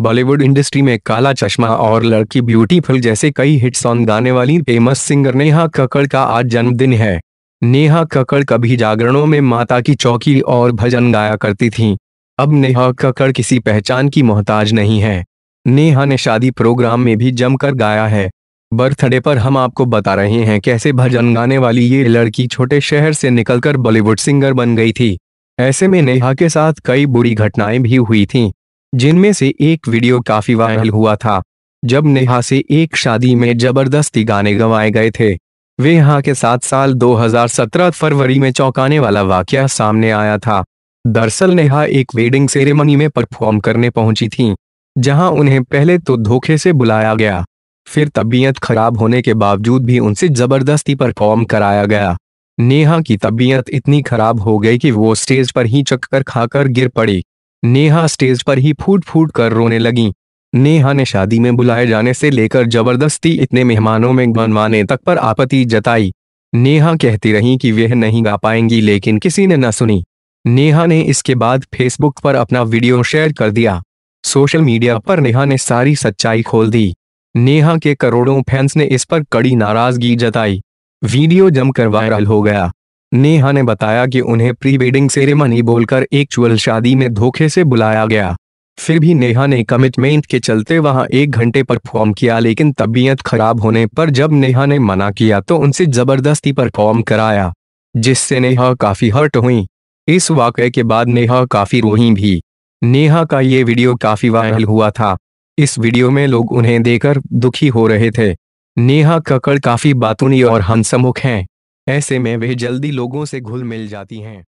Bollywood industry में काला चश्मा और लड़की ब्यूटीफुल जैसे कई हिट सॉन्ग गाने वाली फेमस सिंगर नेहा कक्कड़ का आज जन्मदिन है नेहा कक्कड़ कभी जागरणों में माता की चौकी और भजन गाया करती थीं। अब नेहा कक्कड़ किसी पहचान की मोहताज नहीं है नेहा ने शादी प्रोग्राम में भी जमकर गाया है बर्थडे पर हम आपको बता रहे हैं कैसे भजन गाने वाली ये लड़की छोटे शहर से निकलकर बॉलीवुड सिंगर बन गई थी ऐसे में नेहा के साथ कई बुरी घटनाएं भी हुई थीं जिनमें से एक वीडियो काफी वायरल हुआ था जब नेहा से एक शादी में जबरदस्ती गाने गवाए गए थे वे यहाँ के साथ साल 2017 फरवरी में चौंकाने वाला वाक्य सामने आया था दरअसल नेहा एक वेडिंग सेरेमनी में परफॉर्म करने पहुंची थी जहां उन्हें पहले तो धोखे से बुलाया गया फिर तबीयत खराब होने के बावजूद भी उनसे जबरदस्ती परफॉर्म कराया गया नेहा की तबीयत इतनी खराब हो गई कि वो स्टेज पर ही चक्कर खाकर गिर पड़ी नेहा स्टेज पर ही फूट फूट कर रोने लगी नेहा ने शादी में बुलाए जाने से लेकर जबरदस्ती इतने मेहमानों में बनवाने तक पर आपत्ति जताई नेहा कहती रही कि वह नहीं गा पाएंगी लेकिन किसी ने न सुनी नेहा ने इसके बाद फेसबुक पर अपना वीडियो शेयर कर दिया सोशल मीडिया पर नेहा ने सारी सच्चाई खोल दी नेहा के करोड़ों फैंस ने इस पर कड़ी नाराजगी जताई वीडियो जमकर वायरल हो गया नेहा ने बताया कि उन्हें प्री वेडिंग सेरेमनी बोलकर एक चुअल शादी में धोखे से बुलाया गया फिर भी नेहा ने कमिटमेंट के चलते वहां एक घंटे परफॉर्म किया लेकिन तबीयत खराब होने पर जब नेहा ने मना किया तो उनसे जबरदस्ती परफॉर्म कराया जिससे नेहा काफी हर्ट हुई इस वाक्य के बाद नेहा काफी रोही भी नेहा का ये वीडियो काफी वायरल हुआ था इस वीडियो में लोग उन्हें देखकर दुखी हो रहे थे नेहा कक्कड़ काफी बातूनी और हंसमुख हैं ऐसे में वे जल्दी लोगों से घुल मिल जाती हैं